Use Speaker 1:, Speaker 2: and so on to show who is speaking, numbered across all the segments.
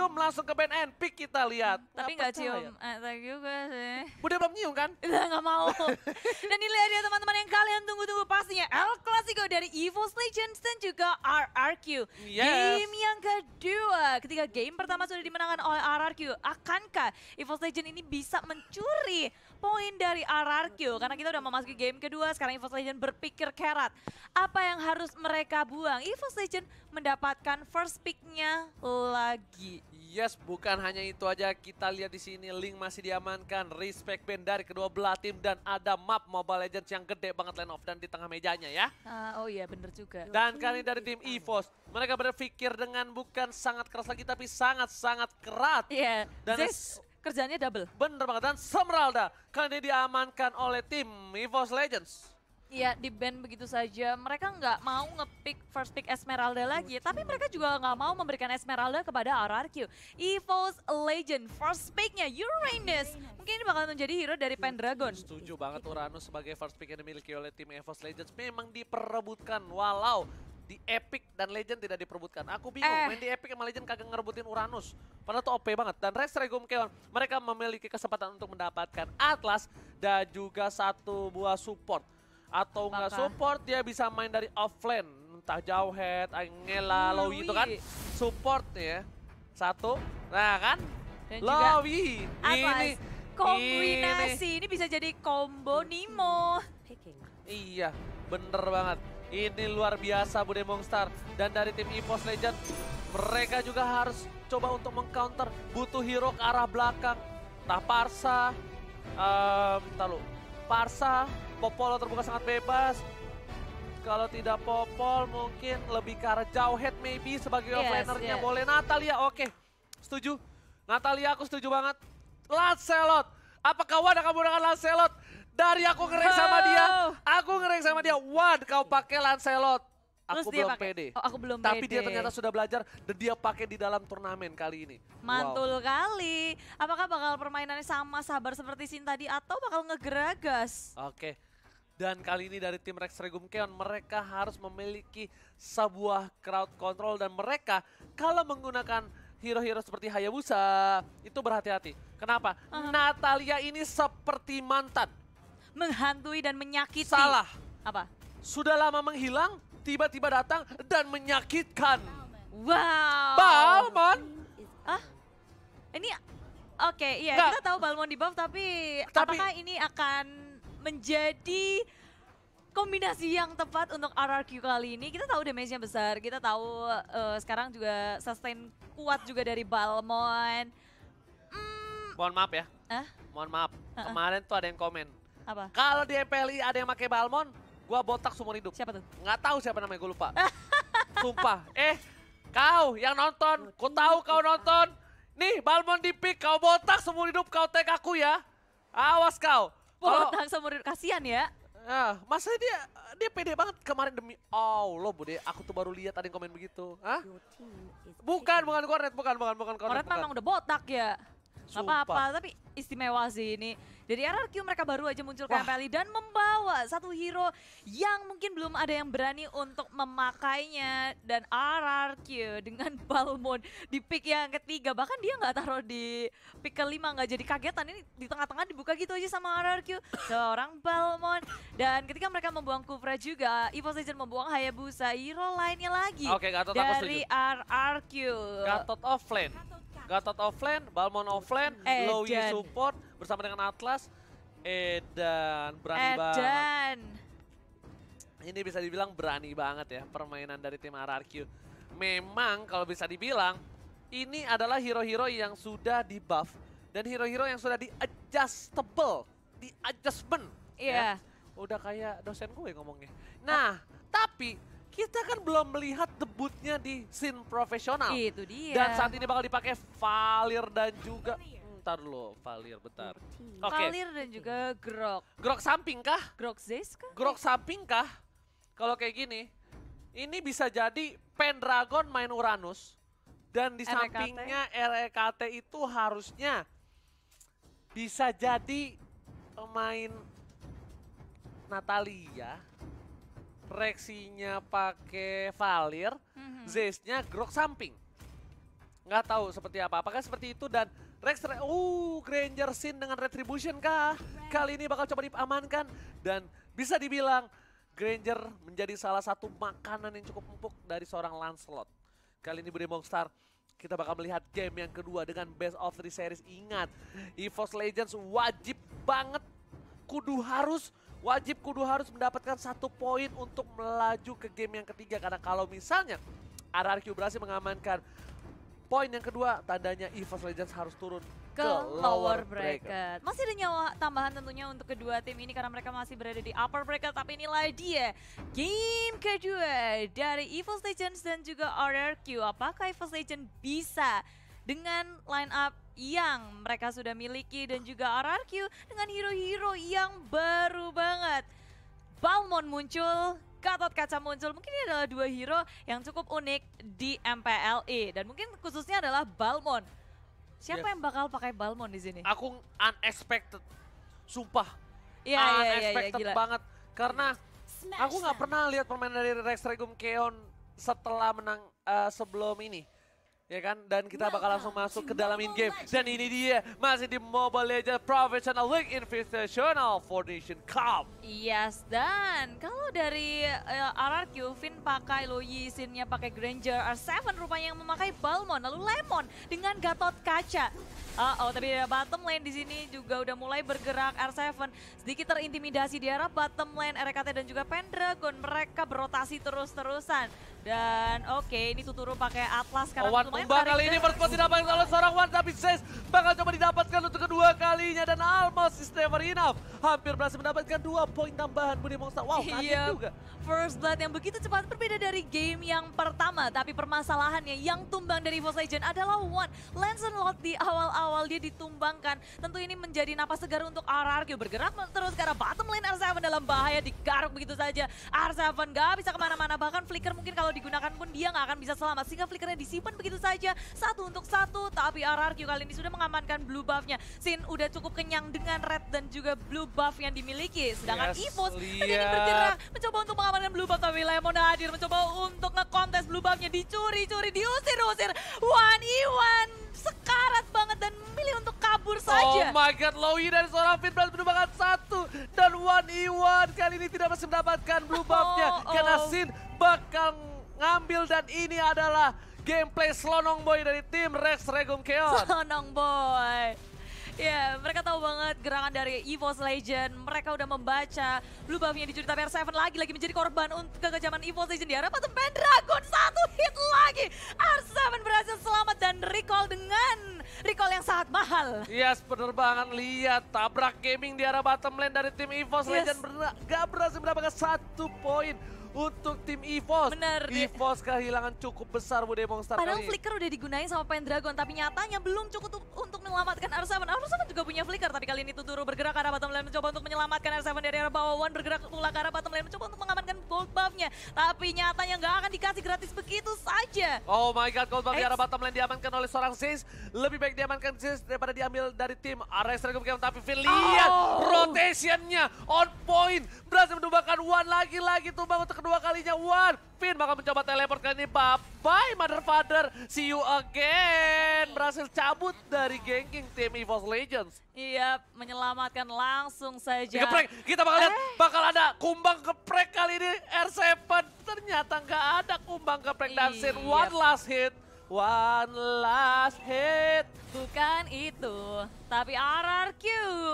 Speaker 1: cium langsung ke band and pick kita lihat. Hmm, tapi nggak cium you
Speaker 2: ah, guys. sih.
Speaker 1: Udah belum nyium kan? Udah nggak mau.
Speaker 2: dan ini dia teman-teman yang kalian tunggu-tunggu pastinya El Clasico dari Evil's Legends dan juga RRQ. Yes. Game yang kedua. Ketika game pertama sudah dimenangkan oleh RRQ. Akankah Evil's Legends ini bisa mencuri poin dari RRQ? Karena kita udah memasuki game kedua. Sekarang Evil's Legends berpikir kerat. Apa yang harus mereka buang? Evil's Legends mendapatkan first pick-nya
Speaker 1: lagi. Yes, bukan hanya itu aja. Kita lihat di sini Link masih diamankan. Respect band dari kedua belah tim dan ada map Mobile Legends yang gede banget line of dan di tengah mejanya ya.
Speaker 2: Uh, oh iya, bener juga. Dan kali ini dari
Speaker 1: tim EVOS, mereka berpikir dengan bukan sangat keras lagi tapi sangat-sangat kerat. Iya. Yeah. Dan This
Speaker 2: kerjanya double.
Speaker 1: Bener banget. Dan Semralda kali ini diamankan oleh tim EVOS Legends
Speaker 2: ya di band begitu saja. Mereka nggak mau ngepick first pick Esmeralda lagi, tapi mereka juga nggak mau memberikan Esmeralda kepada RRQ. EVO's Legend first picknya Uranus. Mungkin ini bakal menjadi
Speaker 1: hero dari Pendragon. Setuju banget Uranus sebagai first pick yang dimiliki oleh tim EVO's Legends memang diperebutkan walau di Epic dan Legend tidak diperebutkan. Aku bingung, eh. main di Epic sama Legend kagak ngerebutin Uranus. Padahal tuh OP banget. Dan Rex Regum Keon, mereka memiliki kesempatan untuk mendapatkan Atlas dan juga satu buah support atau nggak support dia bisa main dari offline entah jauh head, Angela, iya, Lowi itu kan support ya satu nah kan Lowi ini kombinasi
Speaker 2: ini. ini bisa jadi combo Nimo
Speaker 1: iya bener banget ini luar biasa bu monster dan dari tim EVOS Legend mereka juga harus coba untuk mengcounter butuh hero ke arah belakang nah, entah Parsa um, talu Parsa Popol terbuka sangat bebas. Kalau tidak Popol mungkin lebih ke arah jauh head maybe sebagai yes, offlanernya. Yes. Boleh Natalia, oke. Okay. Setuju. Natalia aku setuju banget. Lancelot. Apakah Wan akan menggunakan Lancelot? Dari aku ngereng sama dia, aku ngereng sama dia. Wan kau pakai Lancelot. Aku belum pake. pede. Oh, aku belum Tapi pede. dia ternyata sudah belajar dan dia pakai di dalam turnamen kali ini. Mantul
Speaker 2: wow. kali. Apakah bakal permainannya sama sabar seperti Sin tadi atau bakal ngegeragas?
Speaker 1: Oke. Okay. Dan kali ini dari tim Rex Regum Keon mereka harus memiliki sebuah crowd control dan mereka kalau menggunakan hero-hero seperti Hayabusa itu berhati-hati. Kenapa? Uh Natalia ini seperti mantan. Menghantui dan menyakiti. Salah. Apa? Sudah lama menghilang, tiba-tiba datang dan menyakitkan. Wow. Balmon. Ah? Ini
Speaker 2: Oke, okay, iya Nggak. kita
Speaker 1: tahu Balmon di buff tapi,
Speaker 2: tapi apakah ini akan menjadi kombinasi yang tepat untuk RRQ kali ini. Kita tahu damage-nya besar, kita tahu uh, sekarang juga sustain
Speaker 1: kuat juga dari Balmon. Mm. Mohon maaf ya. Hah? Mohon maaf. Uh -uh. Kemarin tuh ada yang komen. Apa? Kalau di MPLI ada yang pakai Balmon, gua botak seumur hidup. Siapa tuh? Nggak tahu siapa namanya, gue lupa. Sumpah. Eh, kau yang nonton, ku tahu kau nonton. Nih, Balmon di pick, kau botak seumur hidup, kau tag aku ya. Awas kau boleh seumur hidup. kasihan ya. Ah, masa dia dia pede banget kemarin demi oh, lo Bude, aku tuh baru lihat ada yang komen begitu. ah? Bukan, bukan
Speaker 2: Cornet, bukan, bukan, bukan Cornet. Cornet memang udah botak ya. Gak apa-apa, tapi istimewa sih ini. Dari RRQ mereka baru aja muncul ke MPL dan membawa satu hero yang mungkin belum ada yang berani untuk memakainya. Dan RRQ dengan Balmond di pick yang ketiga. Bahkan dia nggak taruh di pick kelima, nggak jadi kagetan. Ini di tengah-tengah dibuka gitu aja sama RRQ. Seorang Balmond. Dan ketika mereka membuang Kufra juga, Evo Legend membuang Hayabusa. Hero lainnya lagi Oke, Gatot, dari aku setuju. RRQ. Gatot
Speaker 1: Gatot offline, Balmon offline, Eden. Eh, Lowy support bersama dengan Atlas. Edan berani Edan. banget. Ini bisa dibilang berani banget ya permainan dari tim RRQ. Memang kalau bisa dibilang ini adalah hero-hero yang sudah di buff dan hero-hero yang sudah di adjustable, di adjustment. Iya. Yeah. Udah kayak dosen gue ngomongnya. Nah, tapi kita kan belum melihat debutnya di scene profesional. Itu dia. Dan saat ini bakal dipakai Valir dan juga bentar hmm, lo Valir bentar. Okay. Valir dan juga Grok. Grok samping kah? Grok Zeus kah? Grok samping kah? Kalau kayak gini, ini bisa jadi Pendragon main Uranus dan di e sampingnya RKT e itu harusnya bisa jadi main Natalia Rexinya pakai Valir, mm Grok samping. Nggak tahu seperti apa. Apakah seperti itu dan Rex, re uh, Granger Sin dengan Retribution kah? Kali ini bakal coba diamankan dan bisa dibilang Granger menjadi salah satu makanan yang cukup empuk dari seorang Lancelot. Kali ini Bude Star kita bakal melihat game yang kedua dengan best of three series. Ingat, EVOS Legends wajib banget kudu harus wajib kudu harus mendapatkan satu poin untuk melaju ke game yang ketiga. Karena kalau misalnya RRQ berhasil mengamankan poin yang kedua, tandanya EVOS Legends harus turun ke, ke lower bracket. bracket. Masih
Speaker 2: ada nyawa tambahan tentunya untuk kedua tim ini karena mereka masih berada di upper bracket. Tapi inilah dia game kedua dari EVOS Legends dan juga RRQ. Apakah EVOS Legends bisa dengan line up yang mereka sudah miliki dan juga RRQ dengan hero-hero yang baru banget. Balmon muncul, Gatot Kaca muncul. Mungkin ini adalah dua hero yang cukup unik di MPLE dan mungkin khususnya
Speaker 1: adalah Balmon. Siapa yes. yang bakal pakai Balmon di sini? Aku unexpected. Sumpah. Iya, iya, iya, iya unexpected ya, banget karena aku nggak pernah lihat permainan dari Rex Regum Keon setelah menang uh, sebelum ini ya kan? Dan kita bakal langsung masuk ke dalam in game. Dan ini dia masih di Mobile Legends Professional League Invitational Nation Cup.
Speaker 2: Yes, dan kalau dari uh, eh, RRQ, Finn pakai Yi Sinnya pakai Granger, R7 rupanya yang memakai Balmon, lalu Lemon dengan Gatot Kaca. Uh oh, tapi bottom lane di sini juga udah mulai bergerak R7 sedikit terintimidasi di arah bottom lane RKT dan juga Pendragon mereka berotasi terus-terusan. Dan oke, okay, ini Tuturu pakai Atlas karena Owan Umba kali ini first position apa
Speaker 1: oleh seorang Wan tapi Says bakal coba didapatkan untuk kedua kalinya dan almost is never enough hampir berhasil mendapatkan dua poin tambahan Budi Monster. Wow, kaget iya. juga. First Blood
Speaker 2: yang begitu cepat berbeda dari game yang pertama. Tapi permasalahannya yang tumbang dari Evil Legend adalah One. Lancelot di awal-awal dia ditumbangkan. Tentu ini menjadi napas segar untuk RRQ bergerak terus karena bottom lane R7 dalam bahaya. Digaruk begitu saja. R7 gak bisa kemana-mana. Bahkan Flicker mungkin kalau digunakan pun dia nggak akan bisa selamat. Sehingga Flickernya disimpan begitu saja. Satu untuk satu. Tapi RRQ kali ini sudah mengamankan blue buffnya. Sin udah cukup kenyang dengan red dan juga blue buff yang dimiliki. Sedangkan yes, Ivo ini bergerak, mencoba untuk mengamankan blue buff tapi Lemon hadir, mencoba untuk ngekontes blue buffnya dicuri-curi, diusir-usir. One Iwan e, sekarat banget dan milih untuk kabur oh saja. Oh my
Speaker 1: god, Lowi dari seorang Finbrand merupakan satu. Dan One Iwan e, kali ini tidak masih mendapatkan blue buffnya. Oh, oh. Karena oh. Sin bakal ngambil dan ini adalah gameplay Slonong Boy dari tim Rex Regum Keon. Slonong Boy. Ya, mereka tahu banget gerangan dari
Speaker 2: EVOS Legend. Mereka udah membaca blue buff-nya dicuri tapi r 7 lagi-lagi menjadi korban untuk kekejaman EVOS Legend. arah atau Dragon satu hit lagi. R7 berhasil selamat dan
Speaker 1: recall dengan recall yang sangat mahal. Yes, penerbangan lihat tabrak gaming di arah bottom lane dari tim EVOS yes. Legend. gak berhasil mendapatkan satu poin untuk tim EVOS. Benar. EVOS kehilangan cukup besar Bu Demong Star Padahal kali. Flicker udah digunain sama
Speaker 2: Pendragon, tapi nyatanya belum cukup untuk menyelamatkan R7. R7 juga punya Flicker, tapi kali ini Tuturu bergerak ke arah bottom lane mencoba untuk menyelamatkan R7 dari arah bawah. One bergerak pula ke arah bottom lane mencoba untuk mengamankan gold buff-nya. Tapi nyatanya nggak akan dikasih gratis begitu saja.
Speaker 1: Oh my god, gold buff di arah bottom lane diamankan oleh seorang Zeus. Lebih baik diamankan Zeus daripada diambil dari tim RS Dragon Tapi Phil lihat oh. rotation-nya on point. Berhasil menumbangkan One lagi-lagi tumbang untuk kedua kalinya war Finn bakal mencoba teleport kali ini. Bye-bye Mother Father. See you again. Berhasil cabut dari ganking tim EVOS Legends.
Speaker 2: Iya, menyelamatkan
Speaker 1: langsung saja. kita bakal lihat eh? bakal ada kumbang keprek kali ini R7. Ternyata nggak ada kumbang keprek dan iya. Sin. One last hit. One
Speaker 2: last hit. Bukan itu, tapi RRQ.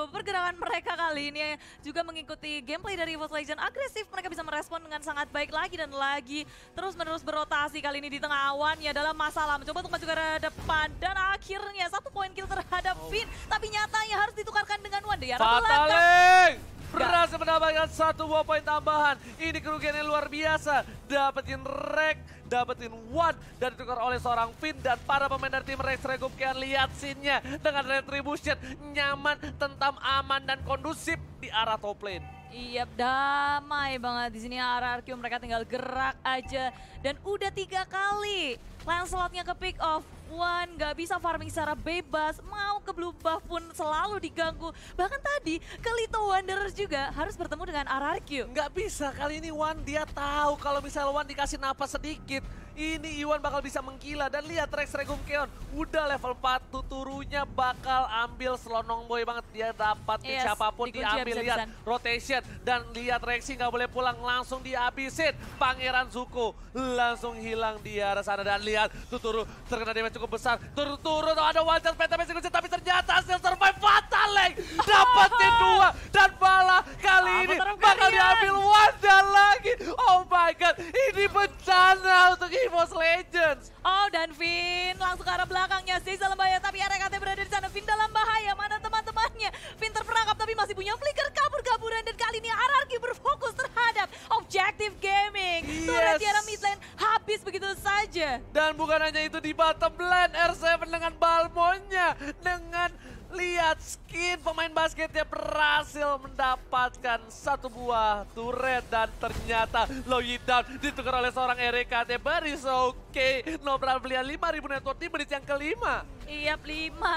Speaker 2: Pergerakan mereka kali ini juga mengikuti gameplay dari Evil Legend. Agresif, mereka bisa merespon dengan sangat baik lagi dan lagi. Terus-menerus berotasi kali ini di tengah awan ya dalam masalah. Mencoba untuk maju ke depan dan akhirnya satu poin kill terhadap oh. Finn. Tapi nyatanya harus ditukarkan dengan Wanda. Fataling!
Speaker 1: berhasil mendapatkan satu buah poin tambahan. Ini kerugian yang luar biasa. Dapetin rek dapetin one dan ditukar oleh seorang Finn dan para pemain dari tim Rex Regum Kian lihat scene dengan retribution nyaman, tentam, aman dan kondusif di arah top lane.
Speaker 2: Iya, damai banget di sini arah Ararkium mereka tinggal gerak aja dan udah tiga kali Lancelotnya ke pick off One nggak bisa farming secara bebas, mau ke blue buff pun selalu diganggu. Bahkan tadi
Speaker 1: ke Little Wanderers juga harus bertemu dengan RRQ. Nggak bisa, kali ini One. dia tahu kalau misalnya One dikasih napas sedikit, ini Iwan bakal bisa mengkila dan lihat Rex Regum Keon udah level 4 tuturunya bakal ambil selonong boy banget dia dapat yes, siapapun di diambil bisa lihat rotation dan lihat Rexi nggak boleh pulang langsung dihabisin Pangeran Zuko langsung hilang di arah sana dan lihat tuturu terkena damage cukup besar turun-turun oh, ada wajar PTP tapi ternyata hasil survive fatal leg dapatin dua dan bala kali Apa ini bakal ya. diambil wajar lagi oh my god ini bencana untuk Evos Legends. Oh dan Vin langsung ke arah
Speaker 2: belakangnya sih dalam bahaya. tapi RKT berada di sana. Vin dalam bahaya mana teman-temannya. Vin terperangkap tapi masih punya flicker kabur-kaburan dan kali ini RRQ berfokus terhadap Objective gaming.
Speaker 1: Yes. Turret di arah mid habis begitu saja. Dan bukan hanya itu di bottom lane R7 dengan balmonnya dengan Lihat skin pemain basketnya berhasil mendapatkan satu buah turret dan ternyata hit down ditukar oleh seorang RKT Baris oke okay. Nobral belian 5000 network di menit yang kelima. Iya,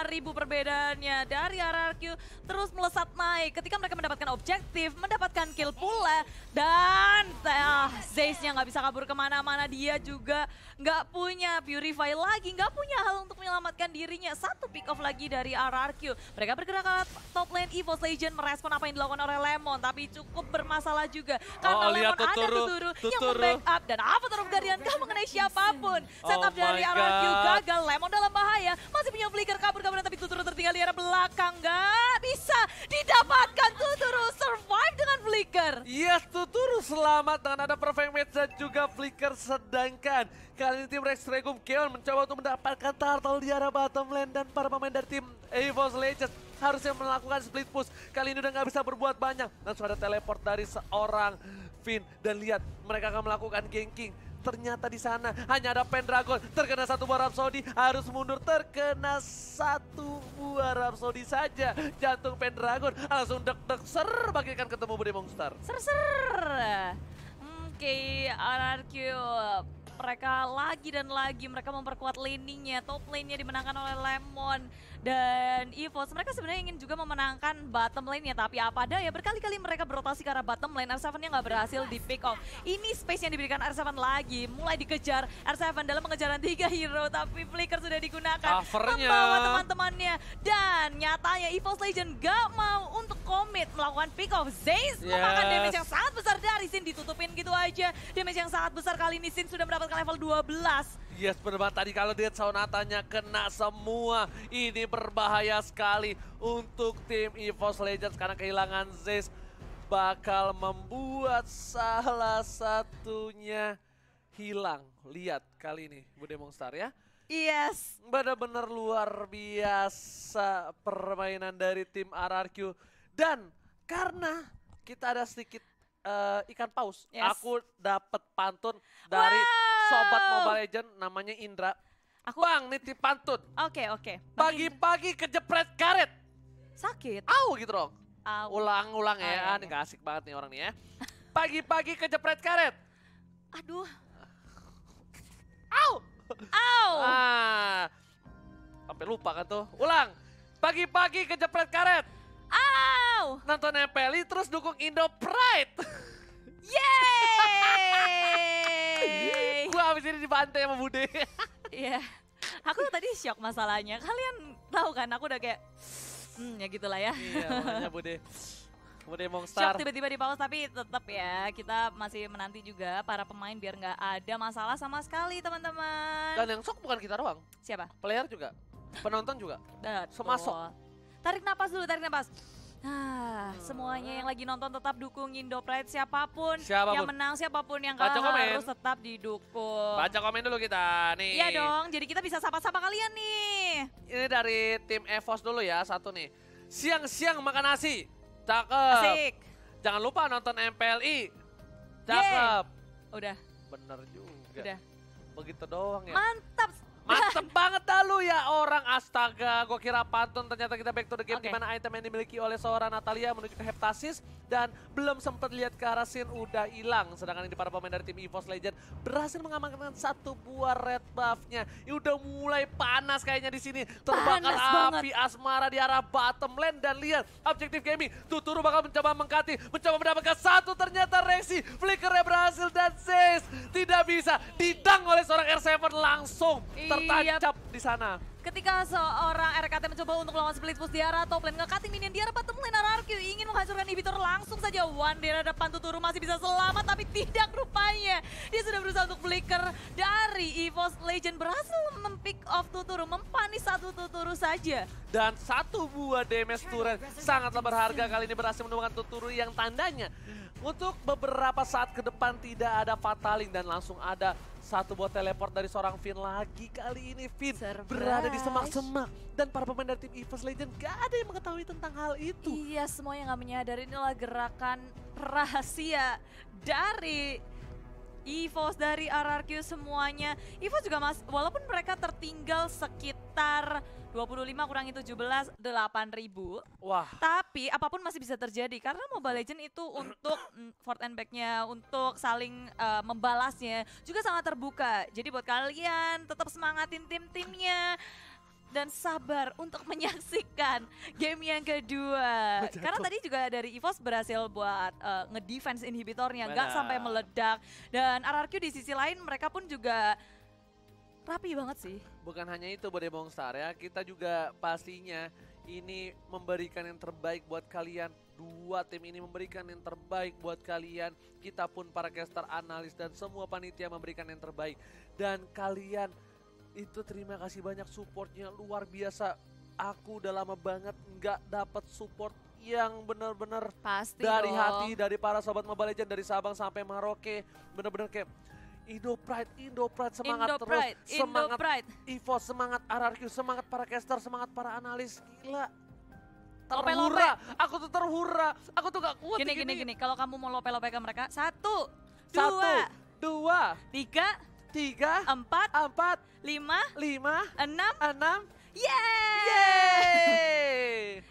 Speaker 1: ribu perbedaannya dari RRQ terus melesat naik
Speaker 2: ketika mereka mendapatkan objektif, mendapatkan kill pula dan ah, Zeisnya nggak bisa kabur kemana-mana dia juga nggak punya purify lagi, nggak punya hal untuk menyelamatkan dirinya. Satu pick off lagi dari RRQ. Mereka bergerak ke top lane Evo Legion merespon apa yang dilakukan oleh Lemon tapi cukup bermasalah juga karena oh, Lemon tuturu, ada tuturu, tuturu yang membackup dan apa terus Guardian Nggak mengenai siapapun. Oh Setup oh dari RRQ gagal, Lemon dalam bahaya masih punya flicker kabur-kaburan tapi Tuturu tertinggal di arah belakang. Nggak bisa didapatkan Tuturu survive dengan flicker.
Speaker 1: Yes, iya, Tuturu selamat dengan ada perfect match dan juga flicker sedangkan kali ini tim Rex Regum Keon mencoba untuk mendapatkan turtle di arah bottom lane dan para pemain dari tim Evos Legends harusnya melakukan split push. Kali ini udah nggak bisa berbuat banyak. Langsung ada teleport dari seorang Finn. Dan lihat, mereka akan melakukan ganking. Ternyata di sana hanya ada Pendragon. Terkena satu buah Rhapsody. Harus mundur. Terkena satu buah Rhapsody saja. Jantung Pendragon langsung deg-deg ser. kan ketemu Bude Monster. Ser-ser.
Speaker 2: Oke, okay, RRQ mereka lagi dan lagi mereka memperkuat lininya top lane-nya dimenangkan oleh Lemon dan EVOS. Mereka sebenarnya ingin juga memenangkan bottom lane-nya, tapi apa ada ya berkali-kali mereka berotasi karena bottom lane, R7-nya nggak berhasil di pick off. Ini space yang diberikan R7 lagi, mulai dikejar R7 dalam pengejaran tiga hero, tapi flicker sudah digunakan. Covernya. Membawa teman-temannya, dan nyatanya EVOS Legend gak mau untuk komit melakukan pick off. Zayn. yes. memakan damage yang sangat besar dari Sin, ditutupin gitu aja. Damage yang sangat besar kali ini Sin sudah mendapatkan level 12
Speaker 1: Yes, benar tadi kalau dia Sonatanya kena semua. Ini berbahaya sekali untuk tim EVOS Legends karena kehilangan Zeus bakal membuat salah satunya hilang. Lihat kali ini Bu Demonstar ya. Yes. Benar-benar luar biasa permainan dari tim RRQ. Dan karena kita ada sedikit uh, ikan paus, yes. aku dapat pantun dari wow sobat Mobile Legend namanya Indra. Aku... Bang, nitip pantun. Oke, okay, oke. Okay. Pagi-pagi kejepret karet. Sakit. Au gitu dong. Ulang-ulang ya, oh, iya, ah, iya. ini gak asik banget nih orang nih ya. Pagi-pagi kejepret karet. Aduh. Au. Au. Ah. Sampai lupa kan tuh. Ulang. Pagi-pagi kejepret karet. Au. Nonton Peli terus dukung Indo Pride. Yeay habis ini dibantai sama Bude. Iya. yeah. Aku tadi shock
Speaker 2: masalahnya. Kalian tahu kan aku udah kayak hmm ya gitulah ya. Iya, yeah,
Speaker 1: Bude. Bude Mongstar. Shock tiba-tiba
Speaker 2: di pause tapi tetap ya kita masih menanti juga para pemain biar nggak ada masalah sama sekali teman-teman. Dan
Speaker 1: yang shock bukan kita doang. Siapa? Player juga. Penonton juga. semasuk
Speaker 2: Tarik napas dulu, tarik napas. Nah, semuanya yang lagi nonton tetap dukung Pride siapapun, siapapun yang menang siapapun yang kalah harus
Speaker 1: tetap didukung. Baca komen dulu kita nih. Iya dong, jadi kita bisa sapa-sapa kalian nih. Ini dari tim Evos dulu ya, satu nih. Siang-siang makan nasi. Cakep. Asik. Jangan lupa nonton MPLI. Cakep. Yeay. Udah. Bener juga. Udah. Begitu doang ya. Mantap. Mantep banget dah lu ya orang astaga. Gue kira pantun ternyata kita back to the game okay. di item yang dimiliki oleh seorang Natalia menuju ke heptasis dan belum sempat lihat ke arah scene udah hilang. Sedangkan ini para pemain dari tim EVOS Legend berhasil mengamankan satu buah red buffnya. Ini udah mulai panas kayaknya di sini. Terbakar api banget. asmara di arah bottom lane dan lihat objektif gaming. Tuturu bakal mencoba mengkati, mencoba mendapatkan satu ternyata flicker Flickernya berhasil dan sis tidak bisa ditang oleh seorang R7 langsung. Iya tertancap iya. di sana.
Speaker 2: Ketika seorang RKT mencoba untuk melawan split push Diara, top lane ngekating minion Diara bertemu dengan RRQ. Ingin menghancurkan inhibitor langsung saja. One Diara depan Tuturu masih bisa selamat tapi tidak rupanya. Dia sudah berusaha untuk flicker dari EVOS Legend. Berhasil mempick off Tuturu, mempanis
Speaker 1: satu Tuturu saja. Dan satu buah damage turret sangatlah berharga kali ini berhasil menemukan Tuturu yang tandanya. Untuk beberapa saat ke depan tidak ada fataling dan langsung ada satu buat teleport dari seorang Finn lagi. Kali ini Finn Surprise. berada di semak-semak. Dan para pemain dari tim EVOS Legend gak ada yang mengetahui tentang hal itu. Iya, semua yang gak
Speaker 2: menyadari inilah gerakan rahasia dari EVOS dari RRQ semuanya. EVOS juga mas, walaupun mereka tertinggal sekitar 25 kurangi 17, 8 ribu. Wah. Tapi apapun masih bisa terjadi karena Mobile Legend itu untuk mm, fort and back-nya, untuk saling uh, membalasnya juga sangat terbuka. Jadi buat kalian tetap semangatin tim-timnya dan sabar untuk menyaksikan game yang kedua. Jatuh. Karena tadi juga dari Evos berhasil buat uh, ngedefense inhibitornya, nggak sampai meledak. Dan RRQ di sisi lain mereka pun juga rapi banget sih.
Speaker 1: Bukan hanya itu Bode star ya, kita juga pastinya ini memberikan yang terbaik buat kalian. Dua tim ini memberikan yang terbaik buat kalian. Kita pun para caster, analis, dan semua panitia memberikan yang terbaik. Dan kalian itu terima kasih banyak supportnya luar biasa. Aku udah lama banget nggak dapat support yang benar-benar dari dong. hati dari para sobat Mobile Legends dari Sabang sampai Maroke benar-benar kayak Indo Pride, Indo Pride semangat Indo terus, Pride, semangat Indo Pride. Ivo, semangat RRQ, semangat para caster, semangat para analis, gila. Terhura, aku tuh terhura, aku tuh gak kuat. Gini, gini, gini, kalau
Speaker 2: kamu mau lope-lope ke mereka, satu, satu dua, dua, tiga, tiga, empat, empat, lima, lima, enam, enam, Yeay! Yeay!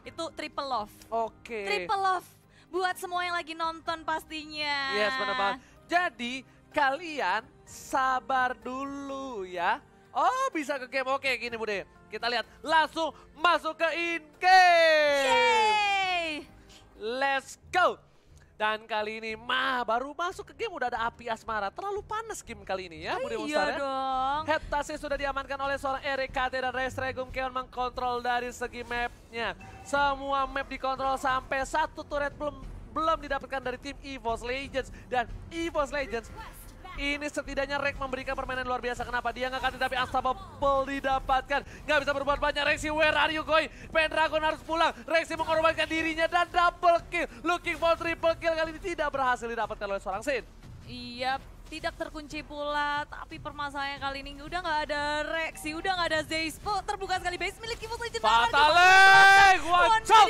Speaker 2: Itu triple love. Oke. Okay. Triple love buat semua yang lagi nonton pastinya. Yes, benar banget.
Speaker 1: Jadi kalian sabar dulu ya. Oh bisa ke game oke gini Bude. Kita lihat langsung masuk ke in game. Yay! Let's go. Dan kali ini mah baru masuk ke game udah ada api asmara. Terlalu panas game kali ini ya Bude Mustar oh, iya ya. dong. sudah diamankan oleh seorang RKT dan Restregum Keon mengkontrol dari segi mapnya. Semua map dikontrol sampai satu turret belum belum didapatkan dari tim EVOS Legends. Dan EVOS Legends ini setidaknya Rek memberikan permainan luar biasa. Kenapa? Dia nggak akan tetapi unstoppable didapatkan. Nggak bisa berbuat banyak. Rexy, where are you going? Pendragon harus pulang. Rexy mengorbankan dirinya dan double kill. Looking for triple kill kali ini tidak berhasil didapatkan oleh seorang Sin. Iya, tidak
Speaker 2: terkunci pula. Tapi permasalahannya kali ini udah nggak ada Rexy, udah nggak ada Zeispo. Terbuka sekali base milik Kivos Legends. Fatale! Eh, Wacok!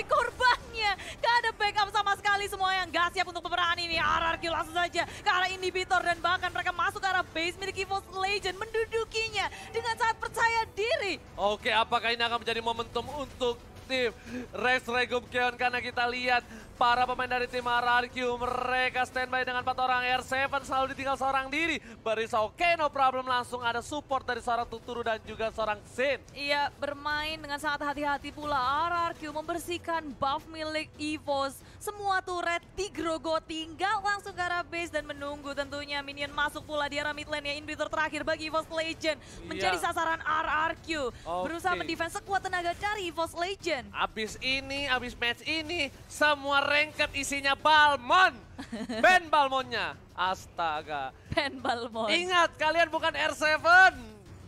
Speaker 2: sekali semua yang gak siap untuk peperangan ini. RRQ langsung saja ke arah inhibitor dan bahkan mereka masuk ke arah base milik EVOS Legend mendudukinya dengan sangat percaya diri.
Speaker 1: Oke, apakah ini akan menjadi momentum untuk aktif. Rex Regum Keon karena kita lihat para pemain dari tim RRQ mereka standby dengan empat orang R7 selalu ditinggal seorang diri. Berisau oke okay, no problem langsung ada support dari seorang Tuturu dan juga seorang Xin. Iya bermain dengan sangat hati-hati pula RRQ membersihkan buff milik Evos.
Speaker 2: Semua turret Tigrogo tinggal langsung ke arah base dan menunggu tentunya minion masuk pula di arah mid lane ya. Inhibitor terakhir bagi Evos Legend menjadi iya. sasaran RRQ. Okay. Berusaha mendefense
Speaker 1: sekuat tenaga cari Evos Legend champion. Abis ini, abis match ini, semua ranked isinya Balmon. Ben Balmonnya. Astaga. Ben Balmon. Ingat, kalian bukan R7.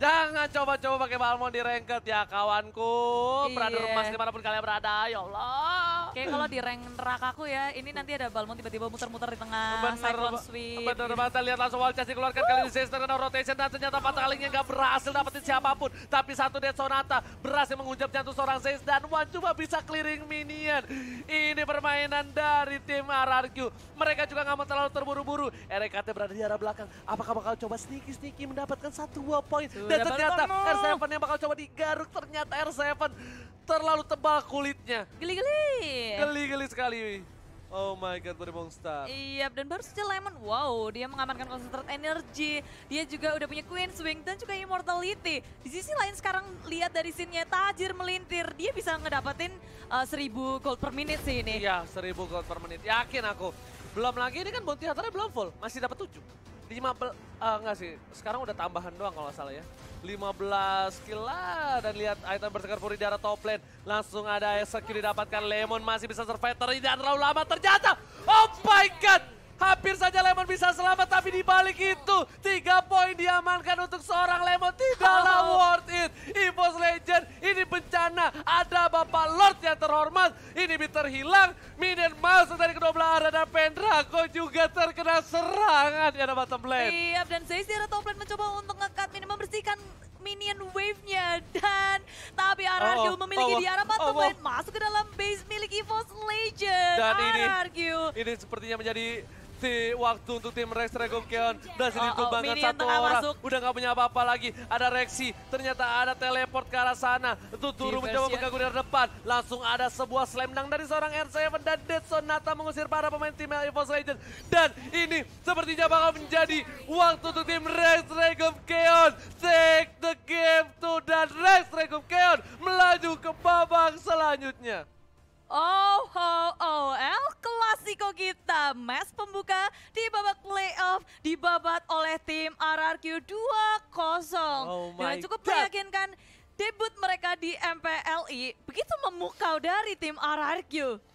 Speaker 1: Jangan coba-coba pakai Balmond di ranked ya kawanku. Iya. Brother emas dimanapun kalian berada, ya
Speaker 2: Allah. Kayak kalau di rank neraka aku ya, ini nanti ada Balmond tiba-tiba muter-muter di tengah, bener,
Speaker 1: Cyclone Sweep. Bener banget, lihat langsung Wildcats dikeluarkan kali ini Sister kena rotation dan ternyata patah kalinya nggak berhasil dapetin siapapun. Tapi satu Dead Sonata berhasil mengunjap jantung seorang Zez dan Wan cuma bisa clearing minion. Ini permainan dari tim RRQ. Mereka juga gak mau terlalu terburu-buru. RKT berada di arah belakang. Apakah bakal coba sneaky-sneaky mendapatkan satu buah poin? Dan ternyata R7 yang bakal coba digaruk. Ternyata R7 terlalu tebal kulitnya. Geli-geli. Geli-geli sekali. Oh my god, Body Monster.
Speaker 2: Iya, dan baru saja Lemon, wow, dia mengamankan konsentrat energi Dia juga udah punya Queen Swing dan juga Immortality. Di sisi lain sekarang lihat dari sinnya
Speaker 1: Tajir melintir. Dia bisa ngedapetin uh, eh, 1000 gold per menit sih ini. Iya, 1000 gold per menit. Yakin aku. Belum lagi ini kan bounty hunter belum full, masih dapat 7. 15 uh, eh, enggak sih. Sekarang udah tambahan doang kalau salah ya. 15 kill lah dan lihat item bersekar Fury di arah top lane. Langsung ada execute didapatkan Lemon masih bisa survive terhindar terlalu lama terjatuh. Oh my god. Hampir saja Lemon bisa selamat tapi di balik itu tiga poin diamankan untuk seorang Lemon tidaklah worth it. Evos Legend ini bencana ada Bapak Lord yang terhormat ini terhilang. Minion Mouse dari kedua belah arah dan Pendrago juga terkena serangan ya bottom lane. Iya
Speaker 2: dan Zeiss di top lane mencoba untuk ngekat minimal bersihkan minion wave-nya dan tapi Arargyu oh, oh, memiliki oh, di arah oh, bottom oh, oh. masuk ke dalam base milik EVOS Legend. Dan ini,
Speaker 1: ini sepertinya menjadi waktu untuk tim Rex Regum Berhasil oh, ditumbangkan oh, satu orang. Masuk. Udah nggak punya apa-apa lagi. Ada Rexi ternyata ada teleport ke arah sana. Tuturu mencoba ya. mengganggu dari depan. Langsung ada sebuah slam dunk dari seorang R7 dan Dead Sonata mengusir para pemain tim Evos Legend. Dan ini sepertinya bakal menjadi waktu untuk tim Rex Keon Take the game to dan Rex Keon melaju ke babak selanjutnya.
Speaker 2: Oh, oh, oh, El Clasico kita. Match pembuka di babak playoff dibabat oleh tim RRQ 2-0. Oh Dengan cukup meyakinkan debut mereka di MPLI begitu memukau dari tim RRQ.